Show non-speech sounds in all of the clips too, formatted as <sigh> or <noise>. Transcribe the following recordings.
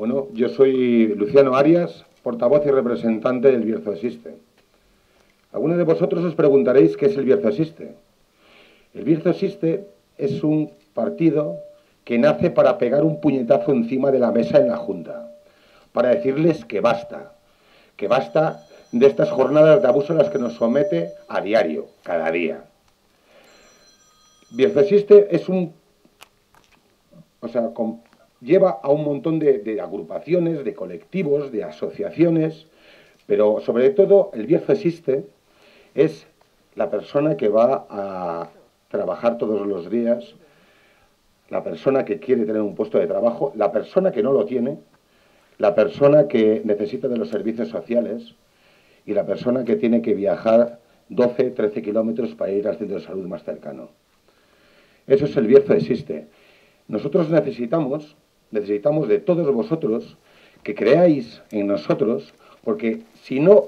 Bueno, yo soy Luciano Arias, portavoz y representante del Bierzo Existe. Algunos de vosotros os preguntaréis qué es el Bierzo Existe. El Bierzo Existe es un partido que nace para pegar un puñetazo encima de la mesa en la Junta, para decirles que basta, que basta de estas jornadas de abuso a las que nos somete a diario, cada día. Bierzo Existe es un... O sea, con, lleva a un montón de, agrupaciones, de colectivos, de asociaciones, pero sobre todo el viejo existe, es la persona que va a trabajar todos los días, la persona que quiere tener un puesto de trabajo, la persona que no lo tiene, la persona que necesita de los servicios sociales y la persona que tiene que viajar 12, 13 kilómetros para ir al centro de salud más cercano. Eso es el viejo existe. Nosotros necesitamos necesitamos de todos vosotros que creáis en nosotros, porque si no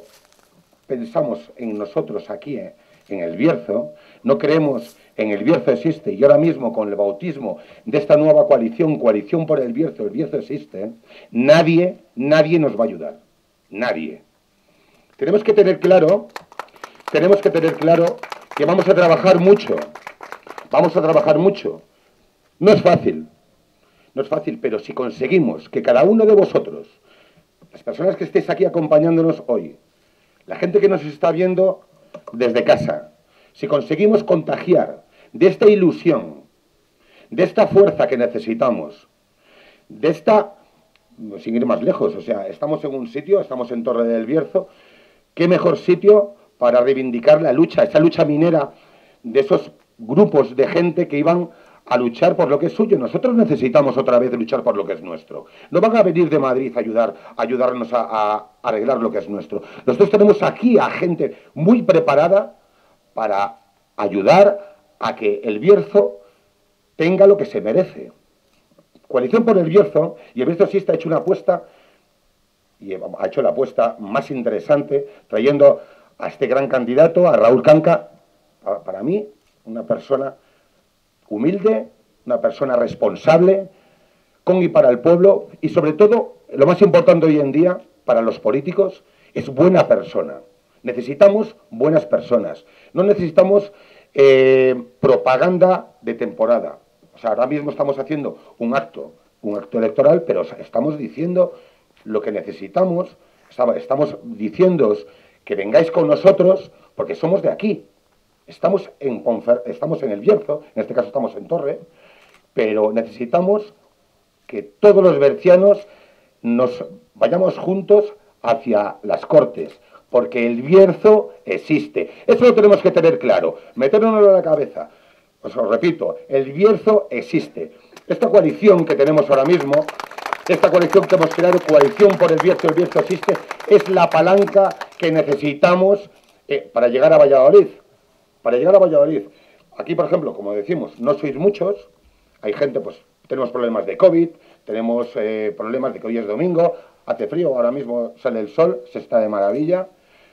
pensamos en nosotros aquí, eh, en el Bierzo, no creemos en el Bierzo existe, y ahora mismo con el bautismo de esta nueva coalición, coalición por el Bierzo, el Bierzo existe, nadie, nadie nos va a ayudar, nadie. Tenemos que tener claro, tenemos que tener claro que vamos a trabajar mucho, vamos a trabajar mucho. No es fácil, no es fácil, pero si conseguimos que cada uno de vosotros, las personas que estéis aquí acompañándonos hoy, la gente que nos está viendo desde casa, si conseguimos contagiar de esta ilusión, de esta fuerza que necesitamos, de esta, sin ir más lejos, o sea, estamos en un sitio, estamos en Torre del Bierzo, qué mejor sitio para reivindicar la lucha, esa lucha minera de esos grupos de gente que iban a luchar por lo que es suyo. Nosotros necesitamos otra vez luchar por lo que es nuestro. No van a venir de Madrid a ayudar, a ayudarnos a, arreglar lo que es nuestro. Nosotros tenemos aquí a gente muy preparada para ayudar a que el Bierzo tenga lo que se merece. Coalición por el Bierzo, y el Bierzo sí está hecho una apuesta, y ha hecho la apuesta más interesante, trayendo a este gran candidato, a Raúl Canca, para mí, una persona humilde, una persona responsable, con y para el pueblo y sobre todo, lo más importante hoy en día para los políticos, es buena persona. Necesitamos buenas personas. No necesitamos eh, propaganda de temporada. O sea, ahora mismo estamos haciendo un acto, un acto electoral, pero estamos diciendo lo que necesitamos, estamos diciéndoos que vengáis con nosotros porque somos de aquí, Estamos en, estamos en el Bierzo, en este caso estamos en Torre, pero necesitamos que todos los bercianos nos vayamos juntos hacia las Cortes, porque el Bierzo existe. Eso lo tenemos que tener claro, meternoslo en la cabeza. Pues os repito, el Bierzo existe. Esta coalición que tenemos ahora mismo, esta coalición que hemos creado, coalición por el Bierzo, el Bierzo existe, es la palanca que necesitamos eh, para llegar a Valladolid. Para llegar a Valladolid, aquí, por ejemplo, como decimos, no sois muchos, hay gente, pues tenemos problemas de COVID, tenemos eh, problemas de que hoy es domingo, hace frío, ahora mismo sale el sol, se está de maravilla,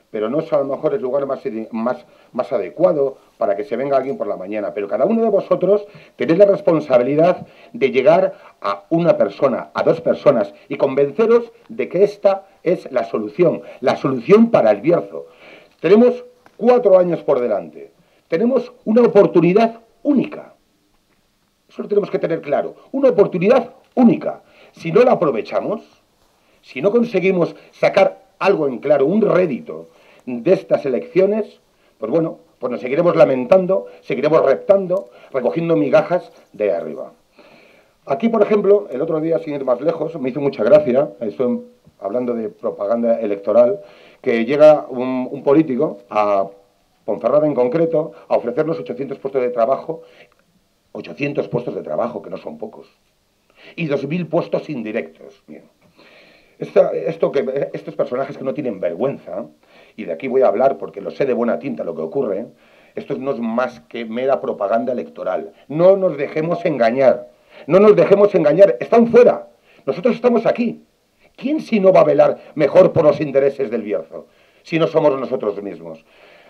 pero no es a lo mejor el lugar más, adecuado para que se venga alguien por la mañana. Pero cada uno de vosotros tenéis la responsabilidad de llegar a una persona, a dos personas, y convenceros de que esta es la solución, la solución para el Bierzo. Tenemos cuatro años por delante tenemos una oportunidad única. Eso lo tenemos que tener claro. Una oportunidad única. Si no la aprovechamos, si no conseguimos sacar algo en claro, un rédito de estas elecciones, pues bueno, pues nos seguiremos lamentando, seguiremos reptando, recogiendo migajas de arriba. Aquí, por ejemplo, el otro día, sin ir más lejos, me hizo mucha gracia, estoy hablando de propaganda electoral, que llega un político a Ponferrada en concreto, a ofrecer los 800 puestos de trabajo, 800 puestos de trabajo, que no son pocos, y 2.000 puestos indirectos. Bien. esto estos personajes que no tienen vergüenza, y de aquí voy a hablar porque lo sé de buena tinta lo que ocurre, esto no es más que mera propaganda electoral. No nos dejemos engañar, no nos dejemos engañar, están fuera, nosotros estamos aquí. ¿Quién si no va a velar mejor por los intereses del Bierzo? Si no somos nosotros mismos.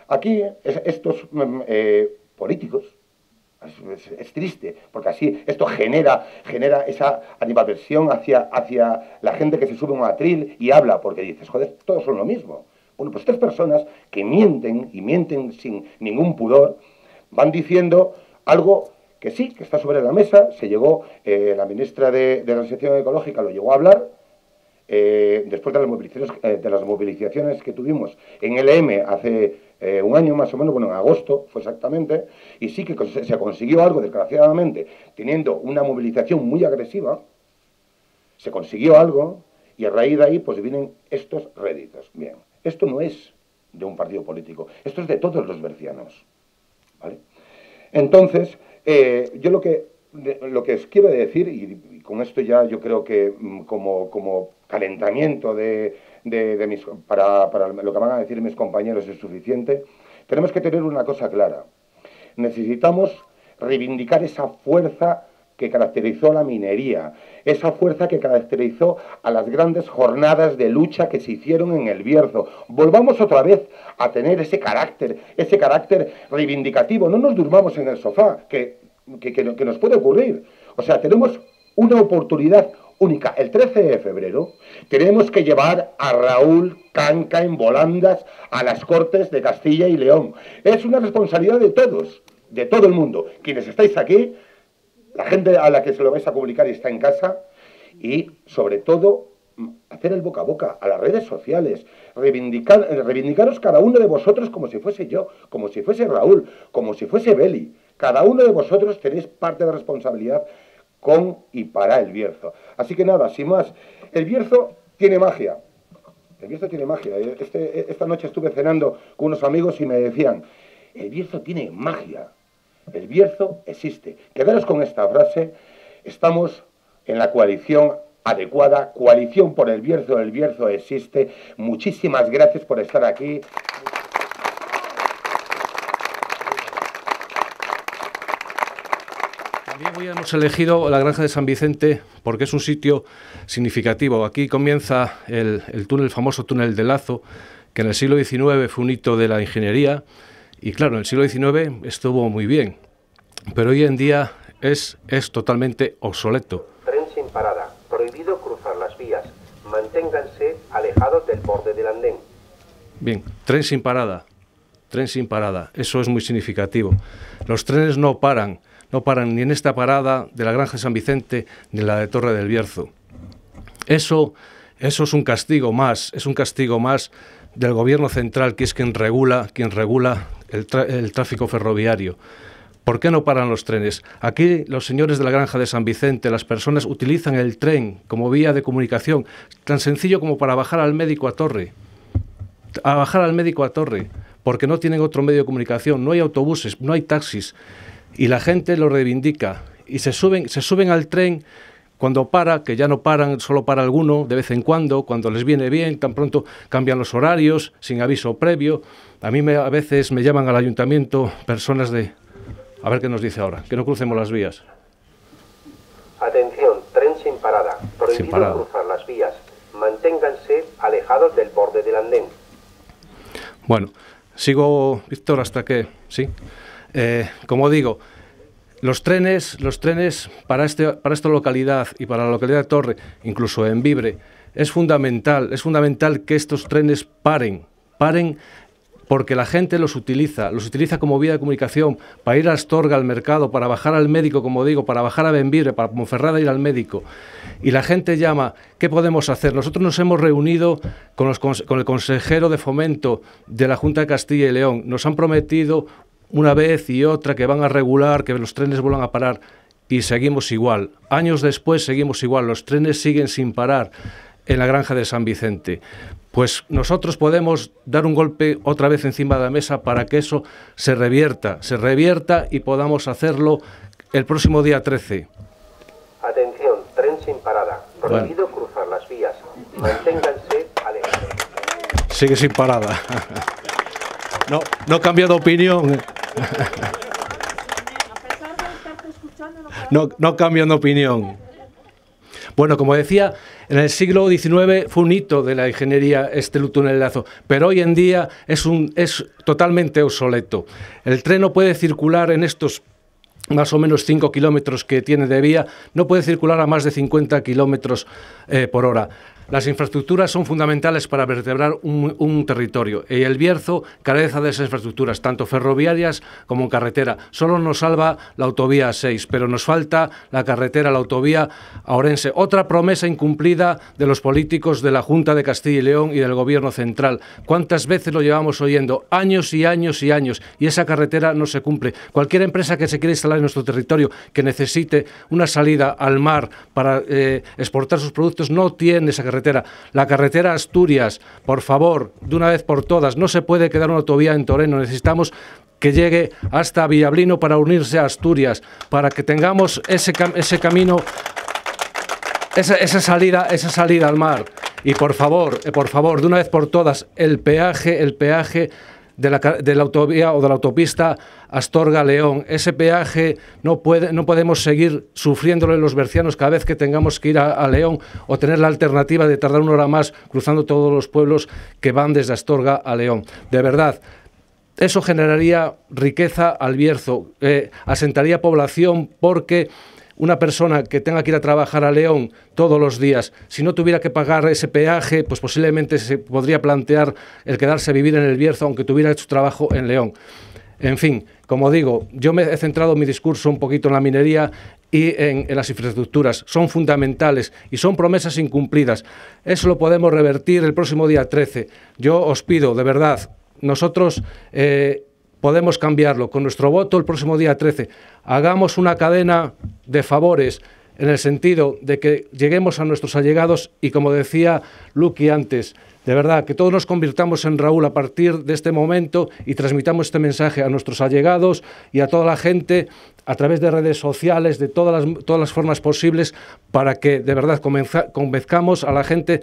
Aquí estos mm, eh, políticos, es, triste, porque así esto genera, genera esa animadversión hacia, hacia la gente que se sube a un atril y habla, porque dices, joder, todos son lo mismo. Bueno, pues estas personas que mienten y mienten sin ningún pudor, van diciendo algo que sí, que está sobre la mesa, se llegó, eh, la ministra de, de la Asociación Ecológica lo llegó a hablar, eh, después de las, movilizaciones, de las movilizaciones que tuvimos en LM e e hace eh, un año más o menos, bueno, en agosto fue exactamente, y sí que se consiguió algo, desgraciadamente, teniendo una movilización muy agresiva, se consiguió algo, y a raíz de ahí pues vienen estos réditos. Bien, esto no es de un partido político, esto es de todos los bercianos. ¿vale? Entonces, eh, yo lo que, lo que os quiero decir, y, y con esto ya yo creo que mm, como, como calentamiento de, de, mis, para, para lo que van a decir mis compañeros es suficiente, tenemos que tener una cosa clara. Necesitamos reivindicar esa fuerza que caracterizó a la minería, esa fuerza que caracterizó a las grandes jornadas de lucha que se hicieron en el Bierzo. Volvamos otra vez a tener ese carácter, ese carácter reivindicativo. No nos durmamos en el sofá, que, que, que, que nos puede ocurrir. O sea, tenemos una oportunidad única. El 13 de febrero tenemos que llevar a Raúl Canca en volandas a las Cortes de Castilla y León. Es una responsabilidad de todos, de todo el mundo. Quienes estáis aquí, la gente a la que se lo vais a publicar y está en casa, y sobre todo mm, hacer el boca a boca a las redes sociales, eh, reivindicaros cada uno de vosotros como si fuese yo, como si fuese Raúl, como si fuese Beli. Cada uno de vosotros tenéis parte de responsabilidad con y para el Bierzo. Así que nada, sin más, el Bierzo tiene magia. El Bierzo tiene magia. Eh, este, eh, esta noche estuve cenando con unos amigos y me decían, el Bierzo tiene magia. El Bierzo existe. Quedaros con esta frase. Estamos en la coalición adecuada, coalición por el Bierzo, el Bierzo existe. Muchísimas gracias por estar aquí. Bien, hoy hemos elegido la granja de San Vicente porque es un sitio significativo. Aquí comienza el, túnel, famoso túnel de Lazo, que en el siglo XIX fue un hito de la ingeniería. Y claro, en el siglo XIX estuvo muy bien, pero hoy en día es, es totalmente obsoleto. Tren sin parada, prohibido cruzar las vías, manténganse alejados del borde del andén. Bien, tren sin parada, tren sin parada, eso es muy significativo. Los trenes no paran, no paran ni en esta parada de la Granja de San Vicente ni la de Torre del Bierzo. Eso, eso es un castigo más, es un castigo más del gobierno central, que es quien regula, quien regula el, el tráfico ferroviario. ¿Por qué no paran los trenes? Aquí los señores de la granja de San Vicente, las personas utilizan el tren como vía de comunicación, tan sencillo como para bajar al médico a torre. A bajar al médico a torre, porque no tienen otro medio de comunicación, no hay autobuses, no hay taxis y la gente lo reivindica y se suben, se suben al tren cuando para, que ya no paran, solo para alguno de vez en cuando, cuando les viene bien, tan pronto cambian los horarios sin aviso previo. A mí a veces me llaman al ayuntamiento personas de... A ver qué nos dice ahora, que no crucemos las vías. Atención, tren sin parada. Prohibido cruzar las vías. Manténganse alejados del borde del andén. Bueno, sigo, Víctor, hasta que... ¿Sí? Eh, como digo, los trenes, los trenes para, este, para esta localidad y para la localidad de Torre, incluso en Vibre, es fundamental, es fundamental que estos trenes paren, paren porque la gente los utiliza, los utiliza como vía de comunicación, para ir a Astorga al mercado, para bajar al médico, como digo, para bajar a Vibre, para Monferrada ir al médico. Y la gente llama, ¿qué podemos hacer? Nosotros nos hemos reunido con el consejero de fomento de la Junta de Castilla y León, nos han prometido una vez y otra que van a regular, que los trenes vuelvan a parar y seguimos igual. Años después seguimos igual, los trenes siguen sin parar en la granja de San Vicente. Pues nosotros podemos dar un golpe otra vez encima de la mesa para que eso se revierta, se revierta y podamos hacerlo el próximo día 13. Atención, tren sin parada. Prohibido cruzar las vías. Manténganse alejados. Sigue sin parada. <laughs> No, no cambia de opinión. Eh. No, no cambian de opinión. Bueno, como decía, en el siglo XIX fue un hito de la ingeniería este tunelazo, pero hoy en día es, un, es totalmente obsoleto. El tren no puede circular en estos más o menos 5 kilómetros que tiene de vía, no puede circular a más de 50 kilómetros eh, por hora. Las infraestructuras son fundamentales para vertebrar un, territorio y el Bierzo carece de esas infraestructuras, tanto ferroviarias como carretera. Solo nos salva la autovía 6, pero nos falta la carretera, la autovía a Orense. Otra promesa incumplida de los políticos de la Junta de Castilla y León y del Gobierno Central. ¿Cuántas veces lo llevamos oyendo? Años y años y años. Y esa carretera no se cumple. Cualquier empresa que se quiera instalar en nuestro territorio que necesite una salida al mar para eh, exportar sus productos no tiene esa carretera la carretera Asturias, por favor, de una vez por todas, no se puede quedar una autovía en Toreno. Necesitamos que llegue hasta Villablino para unirse a Asturias, para que tengamos ese, ese camino, esa, esa, salida, esa salida al mar. Y por favor, eh, por favor, de una vez por todas, el peaje, el peaje de la, autovía o de la autopista Astorga-León. Ese peaje no, puede, no podemos seguir sufriéndolo en los bercianos cada vez que tengamos que ir a, León o tener la alternativa de tardar una hora más cruzando todos los pueblos que van desde Astorga a León. De verdad. Eso generaría riqueza al Bierzo, eh, asentaría población porque una persona que tenga que ir a trabajar a León todos los días, si no tuviera que pagar ese peaje, pues posiblemente se podría plantear el quedarse a vivir en el Bierzo, aunque tuviera hecho trabajo en León. En fin, como digo, yo me he centrado mi discurso un poquito en la minería y en, las infraestructuras. Son fundamentales y son promesas incumplidas. Eso lo podemos revertir el próximo día 13. Yo os pido, de verdad, nosotros... Eh, podemos cambiarlo. Con nuestro voto el próximo día 13 hagamos una cadena de favores en el sentido de que lleguemos a nuestros allegados y, como decía Luqui antes, de verdad, que todos nos convirtamos en Raúl a partir de este momento y transmitamos este mensaje a nuestros allegados y a toda la gente a través de redes sociales, de todas las, todas las formas posibles, para que de verdad convenzcamos a la gente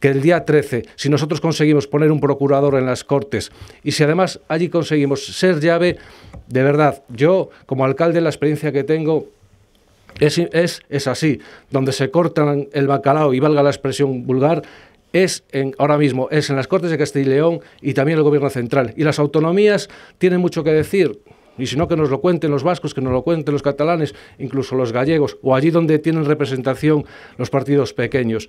que el día 13, si nosotros conseguimos poner un procurador en las Cortes y si además allí conseguimos ser llave, de verdad, yo como alcalde, la experiencia que tengo, es, es, es, así, donde se cortan el bacalao, y valga la expresión vulgar, es en, ahora mismo es en las Cortes de Castilla y León y también el Gobierno Central. Y las autonomías tienen mucho que decir. Y si no, que nos lo cuenten los vascos, que nos lo cuenten los catalanes, incluso los gallegos, o allí donde tienen representación los partidos pequeños.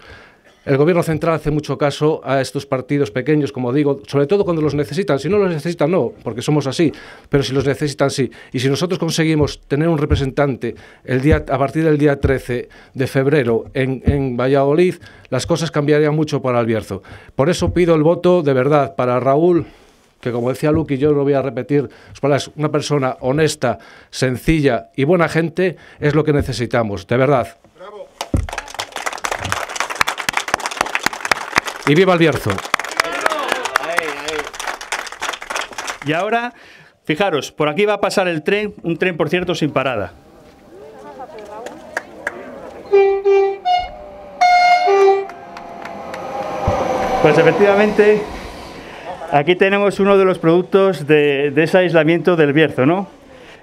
El gobierno central hace mucho caso a estos partidos pequeños, como digo, sobre todo cuando los necesitan. Si no los necesitan, no, porque somos así, pero si los necesitan, sí. Y si nosotros conseguimos tener un representante el día, a partir del día 13 de febrero en, Valladolid, las cosas cambiarían mucho para Albierzo. Por eso pido el voto de verdad para Raúl que como decía Luke, y yo lo voy a repetir, es una persona honesta, sencilla y buena gente, es lo que necesitamos, de verdad. y viva el Bierzo. Y ahora, fijaros, por aquí va a pasar el tren, un tren por cierto sin parada. Pues efectivamente, aquí tenemos uno de los productos de, ese aislamiento del Bierzo, ¿no?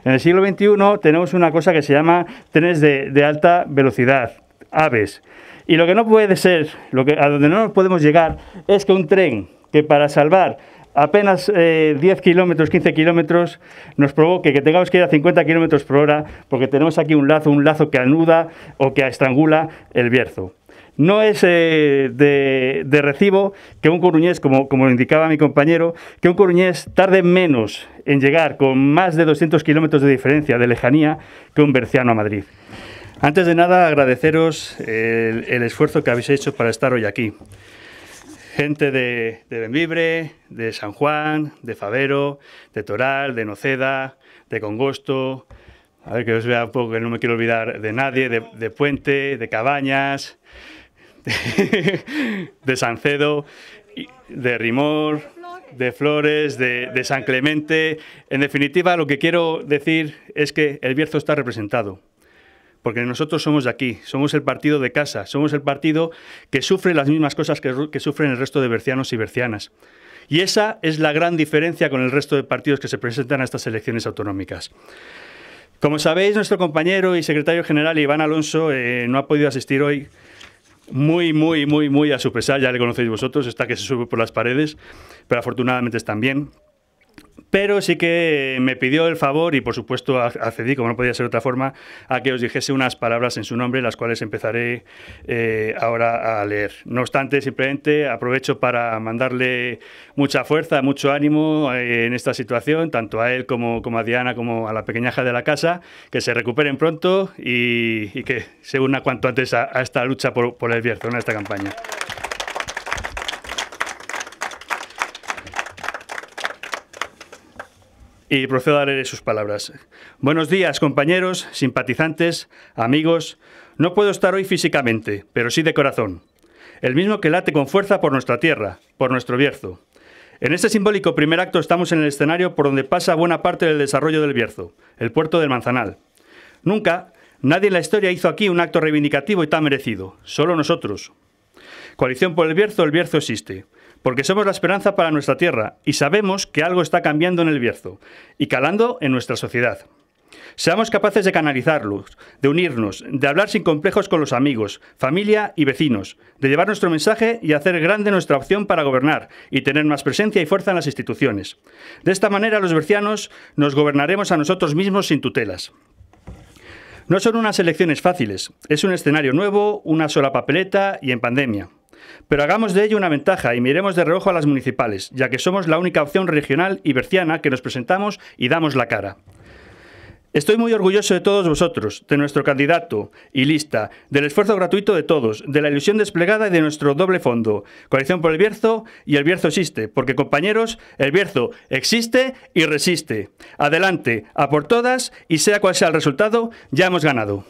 En el siglo XXI tenemos una cosa que se llama trenes de alta velocidad, aves. Y lo que no puede ser, lo que, a donde no nos podemos llegar, es que un tren que para salvar apenas 10 eh, kilómetros, 15 kilómetros, nos provoque que tengamos que ir a 50 kilómetros por hora porque tenemos aquí un lazo, un lazo que anuda o que estrangula el Bierzo. No es eh, de, recibo que un coruñés, como, lo indicaba mi compañero, que un coruñés tarde menos en llegar con más de 200 kilómetros de diferencia de lejanía que un berciano a Madrid. Antes de nada, agradeceros el, esfuerzo que habéis hecho para estar hoy aquí. Gente de, de de San Juan, de Favero, de Toral, de Noceda, de Congosto. A ver que os vea un poco, que no me quiero olvidar de nadie, de, Puente, de Cabañas, de, Sancedo, de Rimor, de Flores, de, de San Clemente. En definitiva, lo que quiero decir es que el Bierzo está representado porque nosotros somos de aquí, somos el partido de casa, somos el partido que sufre las mismas cosas que, sufren el resto de bercianos y bercianas. Y esa es la gran diferencia con el resto de partidos que se presentan a estas elecciones autonómicas. Como sabéis, nuestro compañero y secretario general Iván Alonso eh, no ha podido asistir hoy muy, muy, muy, muy a su pesar, ya le conocéis vosotros, está que se sube por las paredes, pero afortunadamente están bien. Pero sí que me pidió el favor y por supuesto accedí, como no podía ser de otra forma, a que os dijese unas palabras en su nombre, las cuales empezaré eh, ahora a leer. No obstante, simplemente aprovecho para mandarle mucha fuerza, mucho ánimo eh, en esta situación, tanto a él como, a Diana, como a la pequeñaja de la casa, que se recuperen pronto y, que se una cuanto antes a, esta lucha por, el viernes, a esta campaña. Y procedo a leer sus palabras. Buenos días, compañeros, simpatizantes, amigos. No puedo estar hoy físicamente, pero sí de corazón. El mismo que late con fuerza por nuestra tierra, por nuestro Bierzo. En este simbólico primer acto estamos en el escenario por donde pasa buena parte del desarrollo del Bierzo, el puerto del Manzanal. Nunca nadie en la historia hizo aquí un acto reivindicativo y tan merecido, solo nosotros. Coalición por el Bierzo, el Bierzo existe porque somos la esperanza para nuestra tierra y sabemos que algo está cambiando en el Bierzo y calando en nuestra sociedad. Seamos capaces de canalizarlos, de unirnos, de hablar sin complejos con los amigos, familia y vecinos, de llevar nuestro mensaje y hacer grande nuestra opción para gobernar y tener más presencia y fuerza en las instituciones. De esta manera los bercianos nos gobernaremos a nosotros mismos sin tutelas. No son unas elecciones fáciles, es un escenario nuevo, una sola papeleta y en pandemia. Pero hagamos de ello una ventaja y miremos de reojo a las municipales, ya que somos la única opción regional y berciana que nos presentamos y damos la cara. Estoy muy orgulloso de todos vosotros, de nuestro candidato y lista, del esfuerzo gratuito de todos, de la ilusión desplegada y de nuestro doble fondo. Coalición por el Bierzo y el Bierzo existe, porque compañeros, el Bierzo existe y resiste. Adelante, a por todas y sea cual sea el resultado, ya hemos ganado.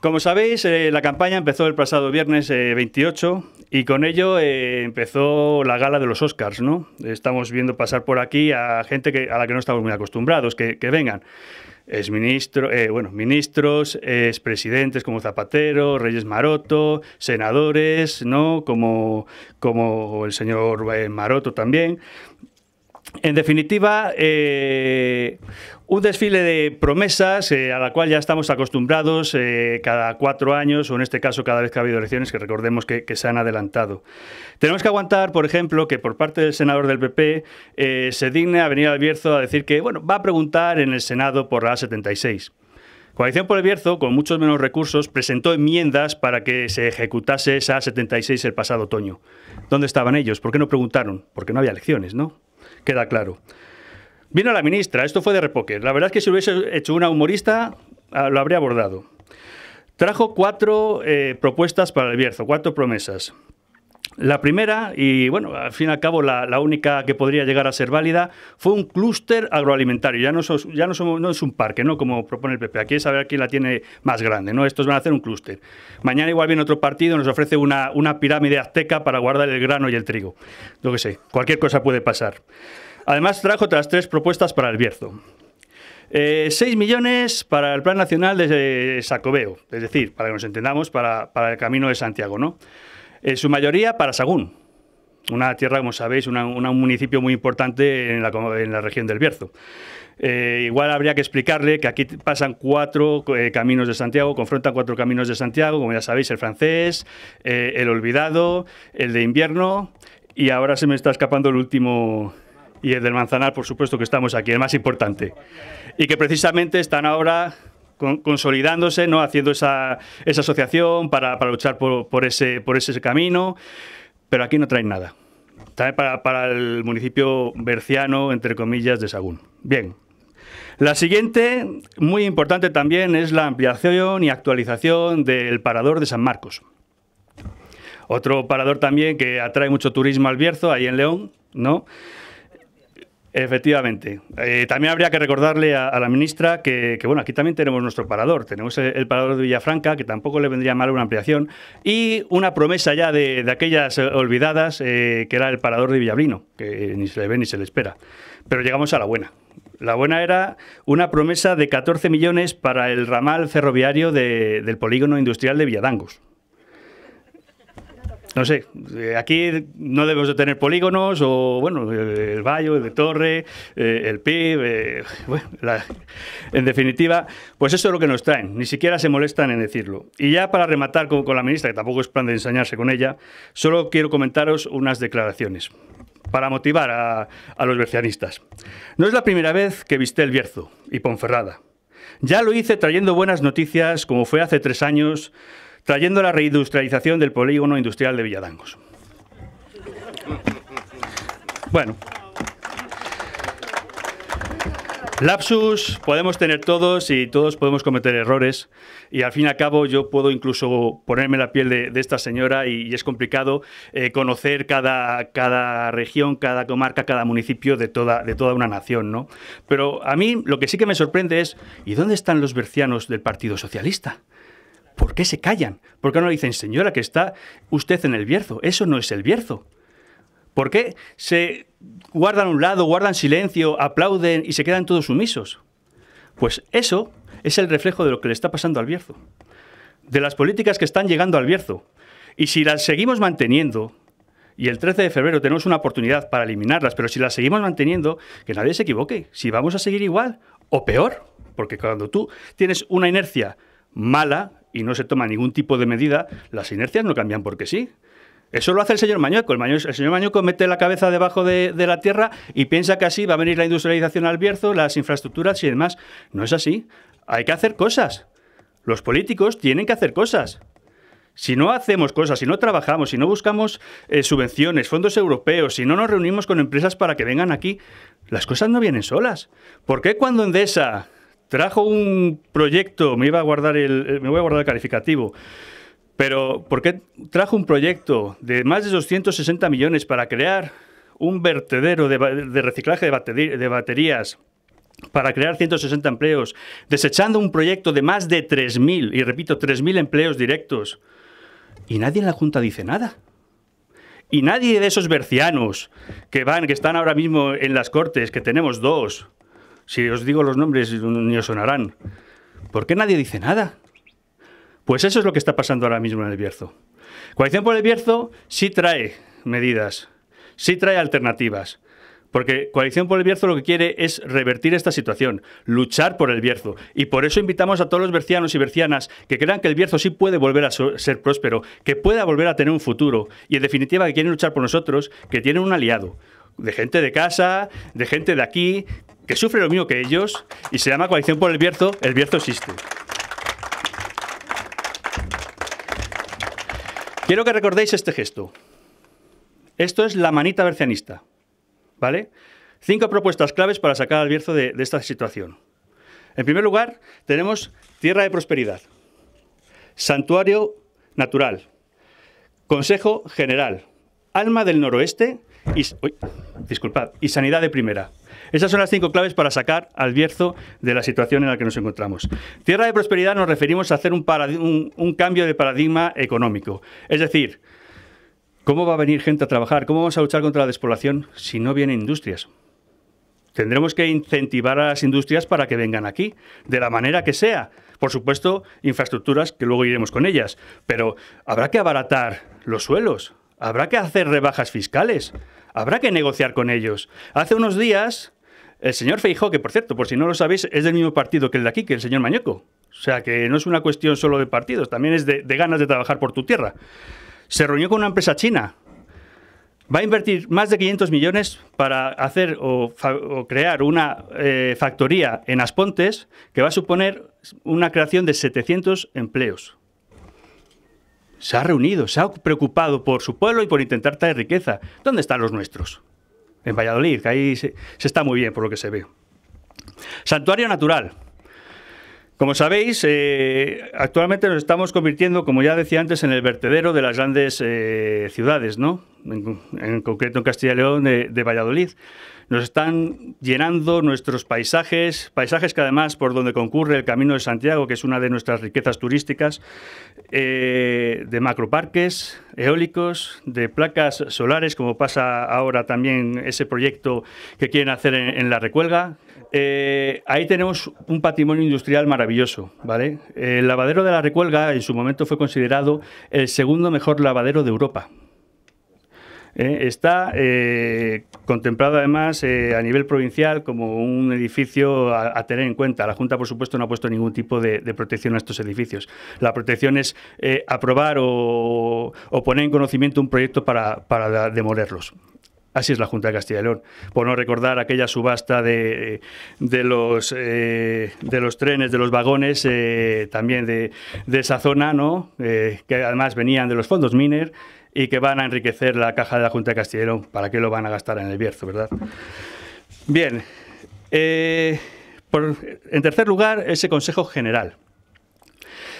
Como sabéis, eh, la campaña empezó el pasado viernes 28 eh, y con ello eh, empezó la gala de los Oscars, ¿no? Estamos viendo pasar por aquí a gente que, a la que no estamos muy acostumbrados, que, vengan. Exministro, bueno, ministros, expresidentes como Zapatero, Reyes Maroto, senadores, ¿no? Como, como el señor Maroto también. En definitiva, eh, un desfile de promesas eh, a la cual ya estamos acostumbrados eh, cada cuatro años, o en este caso cada vez que ha habido elecciones, que recordemos que, se han adelantado. Tenemos que aguantar, por ejemplo, que por parte del senador del PP se digne a venir al Bierzo a decir que bueno, va a preguntar en el Senado por la A76. Coalición por el Bierzo, con muchos menos recursos, presentó enmiendas para que se ejecutase esa A76 el pasado otoño. ¿Dónde estaban ellos? ¿Por qué no preguntaron? Porque no había elecciones, ¿no? queda claro. Vino la ministra, esto fue de repoque. La verdad es que si hubiese hecho una humorista, ah, lo habría abordado. Trajo cuatro eh, propuestas para el Bierzo, cuatro promesas. La primera, y bueno, al fin y al cabo la, única que podría llegar a ser válida, fue un clúster agroalimentario. Ya no, ya no, es un parque, ¿no? Como propone el PP. Aquí es saber quién la tiene más grande, ¿no? Estos van a hacer un clúster. Mañana igual viene otro partido, nos ofrece una, pirámide azteca para guardar el grano y el trigo. lo que sé, cualquier cosa puede pasar. Además, trajo otras tres propuestas para el Bierzo. Eh, seis 6 millones para el Plan Nacional de Sacobeo, es decir, para que nos entendamos, para, para el Camino de Santiago, ¿no? en su mayoría para Sagún, una tierra, como sabéis, un municipio muy importante en la, región del Bierzo. Eh, igual habría que explicarle que aquí pasan cuatro eh, caminos de Santiago, confrontan cuatro caminos de Santiago, como ya sabéis, el francés, eh, el olvidado, el de invierno, y ahora se me está escapando el último, y el del manzanar, por supuesto que estamos aquí, el más importante. Y que precisamente están ahora consolidándose, ¿no? haciendo esa, esa asociación para, luchar por, ese, por ese camino, pero aquí no traen nada. para, para el municipio berciano, entre comillas, de Sagún. Bien, la siguiente, muy importante también, es la ampliación y actualización del parador de San Marcos. Otro parador también que atrae mucho turismo al Bierzo, ahí en León, ¿no? Efectivamente. Eh, también habría que recordarle a, la ministra que, bueno, aquí también tenemos nuestro parador. Tenemos el, parador de Villafranca, que tampoco le vendría mal una ampliación, y una promesa ya de, aquellas eh, olvidadas, eh, que era el parador de Villablino, que ni se le ve ni se le espera. Pero llegamos a la buena. La buena era una promesa de 14 millones para el ramal ferroviario del polígono industrial de Villadangos no sé, eh, aquí no debemos de tener polígonos o, bueno, eh, el valle, el de Torre, eh, el PIB, <laughs> en definitiva, pues eso es lo que nos traen, ni siquiera se molestan en decirlo. Y ya para rematar con, la ministra, que tampoco es plan de ensañarse con ella, solo quiero comentaros unas declaraciones para motivar a, los bercianistas. No es la primera vez que viste el Bierzo y Ponferrada. Ya lo hice trayendo buenas noticias, como fue hace tres años, trayendo la reindustrialización del polígono industrial de Villadangos. Bueno, Lapsus podemos tener todos y todos podemos cometer errores y al fin y al cabo yo puedo incluso ponerme la piel de, esta señora y, es complicado eh, conocer cada, cada región, cada comarca, cada municipio de toda, de toda una nación. Pero a mí lo que sí que me sorprende es ¿y dónde están los bercianos del Partido Socialista? ¿Por qué se callan? ¿Por qué no dicen, señora, que está usted en el Bierzo? Eso no es el Bierzo. ¿Por qué se guardan un lado, guardan silencio, aplauden y se quedan todos sumisos? Pues eso es el reflejo de lo que le está pasando al Bierzo, de las políticas que están llegando al Bierzo. Y si las seguimos manteniendo, y el 13 de febrero tenemos una oportunidad para eliminarlas, pero si las seguimos manteniendo, que nadie se equivoque, si vamos a seguir igual o peor, porque cuando tú tienes una inercia mala, y no se toma ningún tipo de medida, las inercias no cambian porque sí. Eso lo hace el señor Mañueco. El, señor Mañueco mete la cabeza debajo de, la tierra y piensa que así va a venir la industrialización al Bierzo, las infraestructuras y demás. No es así. Hay que hacer cosas. Los políticos tienen que hacer cosas. Si no hacemos cosas, si no trabajamos, si no buscamos eh, subvenciones, fondos europeos, si no nos reunimos con empresas para que vengan aquí, las cosas no vienen solas. ¿Por qué cuando Endesa trajo un proyecto, me iba a guardar el, eh, me voy a guardar el calificativo, pero ¿por qué trajo un proyecto de más de 260 millones para crear un vertedero de, reciclaje de, baterías? para crear 160 empleos, desechando un proyecto de más de 3.000, y repito, 3.000 empleos directos. Y nadie en la Junta dice nada. Y nadie de esos bercianos que van, que están ahora mismo en las Cortes, que tenemos dos, si os digo los nombres, ni os sonarán. ¿Por qué nadie dice nada? Pues eso es lo que está pasando ahora mismo en el Bierzo. Coalición por el Bierzo sí trae medidas, sí trae alternativas. Porque Coalición por el Bierzo lo que quiere es revertir esta situación, luchar por el Bierzo. Y por eso invitamos a todos los bercianos y bercianas que crean que el Bierzo sí puede volver a ser próspero, que pueda volver a tener un futuro y en definitiva que quieren luchar por nosotros, que tienen un aliado. De gente de casa, de gente de aquí, que sufre lo mismo que ellos y se llama Coalición por el Bierzo, el Bierzo existe. Quiero que recordéis este gesto. Esto es la manita bercianista. ¿Vale? Cinco propuestas claves para sacar al Bierzo de, esta situación. En primer lugar, tenemos tierra de prosperidad, santuario natural, consejo general, alma del noroeste y, disculpad, y sanidad de primera. Esas son las cinco claves para sacar al Bierzo de la situación en la que nos encontramos. Tierra de prosperidad nos referimos a hacer un, cambio de paradigma económico. Es decir, ¿cómo va a venir gente a trabajar? ¿Cómo vamos a luchar contra la despoblación si no vienen industrias? Tendremos que incentivar a las industrias para que vengan aquí, de la manera que sea. Por supuesto, infraestructuras que luego iremos con ellas, pero habrá que abaratar los suelos, habrá que hacer rebajas fiscales, habrá que negociar con ellos. Hace unos días el señor Feijó, que por cierto, por si no lo sabéis, es del mismo partido que el de aquí, que el señor Mañeco. O sea que no es una cuestión solo de partidos, también es de, ganas de trabajar por tu tierra. Se reunió con una empresa china. Va a invertir más de 500 millones para hacer o, crear una eh, factoría en Aspontes que va a suponer una creación de 700 empleos se ha reunido, se ha preocupado por su pueblo y por intentar traer riqueza. ¿Dónde están los nuestros? en Valladolid, que ahí se, está muy bien por lo que se ve. Santuario natural. Como sabéis, eh, actualmente nos estamos convirtiendo, como ya decía antes, en el vertedero de las grandes eh, ciudades, ¿no? En, concreto en Castilla y León de Valladolid. Nos están llenando nuestros paisajes, paisajes que además por donde concurre el Camino de Santiago, que es una de nuestras riquezas turísticas, eh, de macroparques eólicos, de placas solares, como pasa ahora también ese proyecto que quieren hacer en, La Recuelga. Eh, ahí tenemos un patrimonio industrial maravilloso, ¿vale? El lavadero de La Recuelga en su momento fue considerado el segundo mejor lavadero de Europa. Eh, está eh, contemplado además eh, a nivel provincial como un edificio a, tener en cuenta. La Junta, por supuesto, no ha puesto ningún tipo de, protección a estos edificios. La protección es aprobar o, poner en conocimiento un proyecto para, demolerlos. Así es la Junta de Castilla y León. Por no recordar aquella subasta de, los, trenes, de los vagones, también de, esa zona, ¿no? que además venían de los fondos Miner y que van a enriquecer la caja de la Junta de Castellón. ¿Para qué lo van a gastar en el Bierzo, verdad? Bien. Eh, en tercer lugar, ese Consejo General.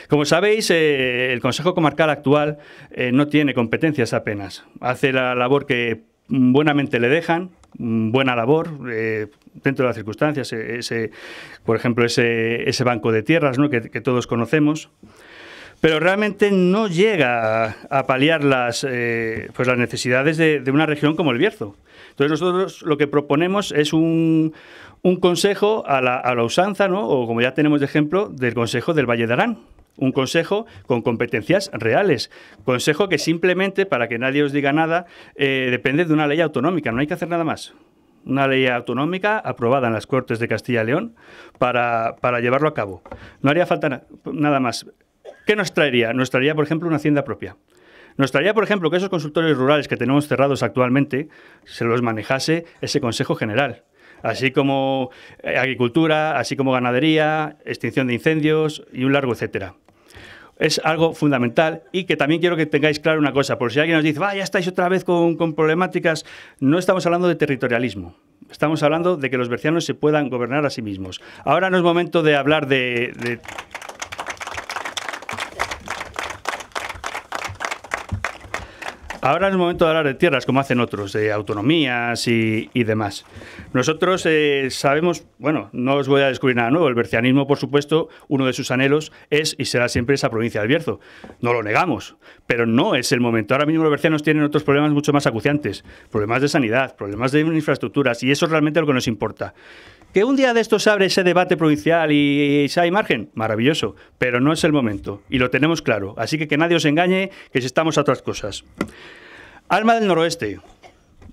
Como sabéis, eh, el Consejo Comarcal actual eh, no tiene competencias apenas. Hace la labor que buenamente le dejan, buena labor dentro de las circunstancias. Ese, por ejemplo, ese, banco de tierras ¿no? que todos conocemos pero realmente no llega a, paliar las, eh, pues las necesidades de, una región como el Bierzo. Entonces nosotros lo que proponemos es un, un consejo a la, a la usanza, ¿no? o como ya tenemos de ejemplo, del Consejo del Valle de Arán, un consejo con competencias reales. Consejo que simplemente, para que nadie os diga nada, eh, depende de una ley autonómica, no hay que hacer nada más. Una ley autonómica aprobada en las Cortes de Castilla y León para, llevarlo a cabo. No haría falta nada más. ¿Qué nos traería? Nos traería, por ejemplo, una hacienda propia. Nos traería, por ejemplo, que esos consultores rurales que tenemos cerrados actualmente se los manejase ese Consejo General así como eh, agricultura, así como ganadería, extinción de incendios y un largo etcétera. Es algo fundamental y que también quiero que tengáis claro una cosa, por si alguien nos dice, vaya, estáis otra vez con, problemáticas, no estamos hablando de territorialismo. Estamos hablando de que los bercianos se puedan gobernar a sí mismos. Ahora no es momento de hablar de Ahora es el momento de hablar de tierras, como hacen otros, de autonomías y, demás. Nosotros eh, sabemos, bueno, no os voy a descubrir nada nuevo, el bercianismo, por supuesto, uno de sus anhelos es y será siempre esa provincia del Bierzo. No lo negamos, pero no es el momento. Ahora mismo los bercianos tienen otros problemas mucho más acuciantes, problemas de sanidad, problemas de infraestructuras, y eso es realmente lo que nos importa. Que un día de estos abre ese debate provincial y, si hay margen, maravilloso, pero no es el momento y lo tenemos claro. Así que que nadie os engañe que si estamos a otras cosas. Alma del Noroeste.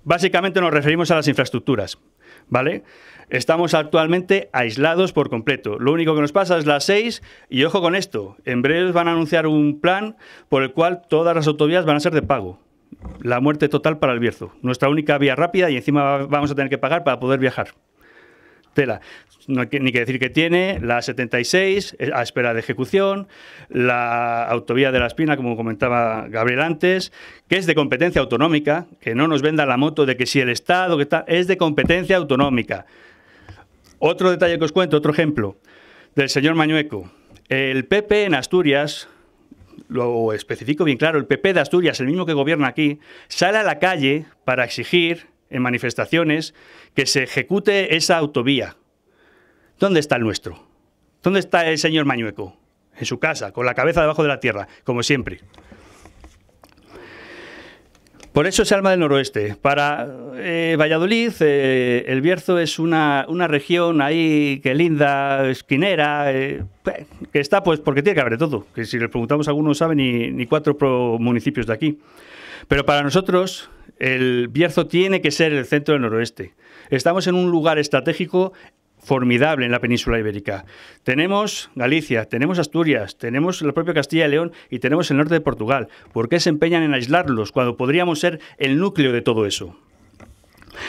Básicamente nos referimos a las infraestructuras, ¿vale? Estamos actualmente aislados por completo. Lo único que nos pasa es las 6 y ojo con esto, en breve van a anunciar un plan por el cual todas las autovías van a ser de pago. La muerte total para el Bierzo, nuestra única vía rápida y encima vamos a tener que pagar para poder viajar. No hay ni que decir que tiene la 76 eh, a espera de ejecución, la autovía de la Espina, como comentaba Gabriel antes, que es de competencia autonómica, que no nos venda la moto de que si el Estado, que tal, es de competencia autonómica. Otro detalle que os cuento, otro ejemplo, del señor Mañueco. El PP en Asturias, lo especifico bien claro, el PP de Asturias, el mismo que gobierna aquí, sale a la calle para exigir en manifestaciones, que se ejecute esa autovía. ¿Dónde está el nuestro? ¿Dónde está el señor Mañueco? En su casa, con la cabeza debajo de la tierra, como siempre. Por eso es Alma del Noroeste. Para eh, Valladolid, eh, el Bierzo es una, región ahí que linda, esquinera, eh, que está pues porque tiene que haber todo. Que si le preguntamos a algunos saben ni, ni cuatro municipios de aquí. Pero para nosotros, el Bierzo tiene que ser el centro del noroeste. Estamos en un lugar estratégico formidable en la península ibérica. Tenemos Galicia, tenemos Asturias, tenemos la propia Castilla y León y tenemos el norte de Portugal. ¿Por qué se empeñan en aislarlos cuando podríamos ser el núcleo de todo eso?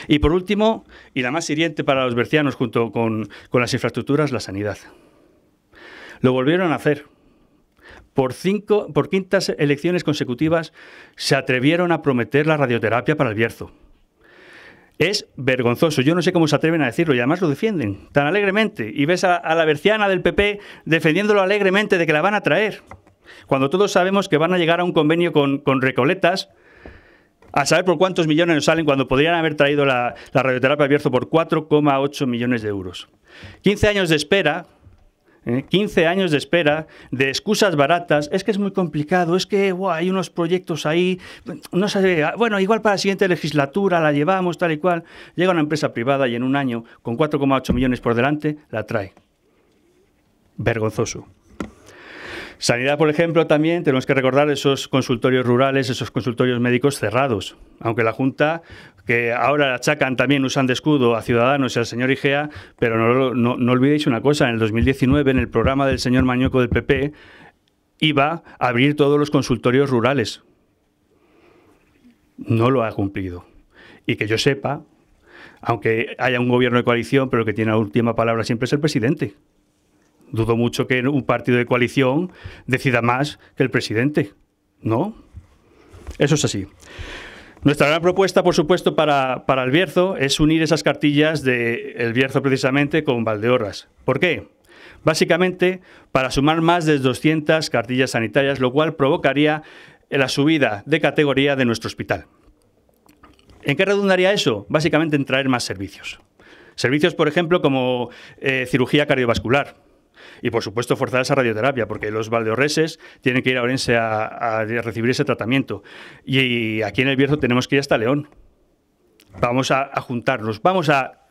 Y por último, y la más hiriente para los bercianos junto con, con las infraestructuras, la sanidad. Lo volvieron a hacer por, cinco, por quintas elecciones consecutivas se atrevieron a prometer la radioterapia para el Bierzo. Es vergonzoso. Yo no sé cómo se atreven a decirlo y además lo defienden tan alegremente. Y ves a, la berciana del PP defendiéndolo alegremente de que la van a traer. Cuando todos sabemos que van a llegar a un convenio con, Recoletas, a saber por cuántos millones nos salen cuando podrían haber traído la, radioterapia radioterapia Bierzo por 4,8 millones de euros. 15 años de espera, 15 ¿eh? años de espera, de excusas baratas, es que es muy complicado, es que hay unos proyectos ahí, no sé, ah, bueno, igual para la siguiente legislatura la llevamos, tal y cual. Llega una empresa privada y en un año, con 4,8 millones por delante, la trae. Vergonzoso. Sanidad, por ejemplo, también tenemos que recordar esos consultorios rurales, esos consultorios médicos cerrados. Aunque la Junta, que ahora la achacan también, usan de escudo a Ciudadanos y al señor Igea, pero no, no, olvidéis una cosa, en el 2019, en el programa del señor Mañoco del PP, iba a abrir todos los consultorios rurales. No lo ha cumplido. Y que yo sepa, aunque haya un gobierno de coalición, pero que tiene la última palabra siempre es el presidente. Dudo mucho que un partido de coalición decida más que el presidente, ¿no? Eso es así. Nuestra gran propuesta, por supuesto, para, para el Bierzo es unir esas cartillas de El Bierzo precisamente con Valdeorras. ¿Por qué? Básicamente para sumar más de 200 cartillas sanitarias, lo cual provocaría la subida de categoría de nuestro hospital. ¿En qué redundaría eso? Básicamente en traer más servicios. Servicios, por ejemplo, como eh, cirugía cardiovascular, y por supuesto forzar esa radioterapia, porque los valdeorreses tienen que ir a Orense a, recibir ese tratamiento. Y, aquí en el Bierzo tenemos que ir hasta León. Vamos a, juntarnos, vamos a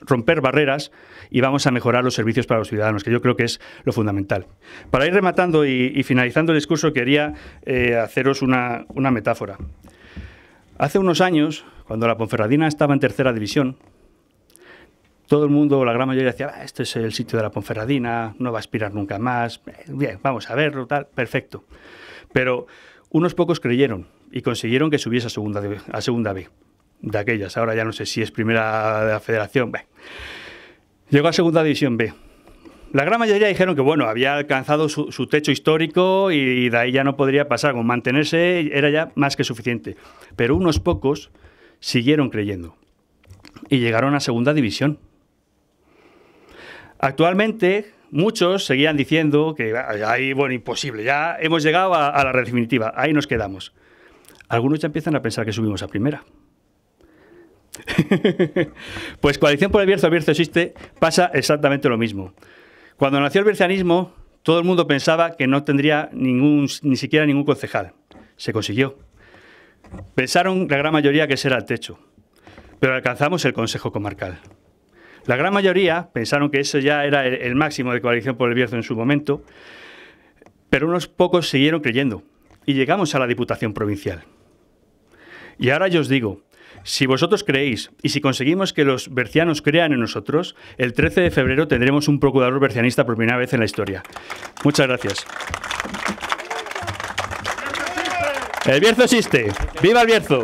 romper barreras y vamos a mejorar los servicios para los ciudadanos, que yo creo que es lo fundamental. Para ir rematando y, finalizando el discurso, quería eh, haceros una metáfora. Hace unos años, cuando la Ponferradina estaba en tercera división, todo el mundo, la gran mayoría decía, este es el sitio de la Ponferradina, no va a aspirar nunca más, eh, bien, vamos a verlo, tal, perfecto. Pero unos pocos creyeron y consiguieron que subiese a segunda, a segunda B, de aquellas, ahora ya no sé si es primera de la federación, Llegó a segunda división B. La gran mayoría dijeron que bueno, había alcanzado su, techo histórico y, y, de ahí ya no podría pasar, con mantenerse era ya más que suficiente. Pero unos pocos siguieron creyendo y llegaron a segunda división Actualmente, muchos seguían diciendo que ah, ahí, bueno, imposible, ya hemos llegado a, la red definitiva, ahí nos quedamos. Algunos ya empiezan a pensar que subimos a primera. <laughs> pues Coalición por el Bierzo, el existe, pasa exactamente lo mismo. Cuando nació el bercianismo, todo el mundo pensaba que no tendría ni siquiera ningún concejal. Se consiguió. Pensaron la gran mayoría que será era el techo, pero alcanzamos el Consejo Comarcal. La gran mayoría pensaron que eso ya era el, máximo de coalición por el Bierzo en su momento, pero unos pocos siguieron creyendo y llegamos a la Diputación Provincial. Y ahora yo os digo, si vosotros creéis y si conseguimos que los bercianos crean en nosotros, el 13 de febrero tendremos un procurador bercianista por primera vez en la historia. Muchas gracias. El Bierzo existe. ¡Viva el Bierzo!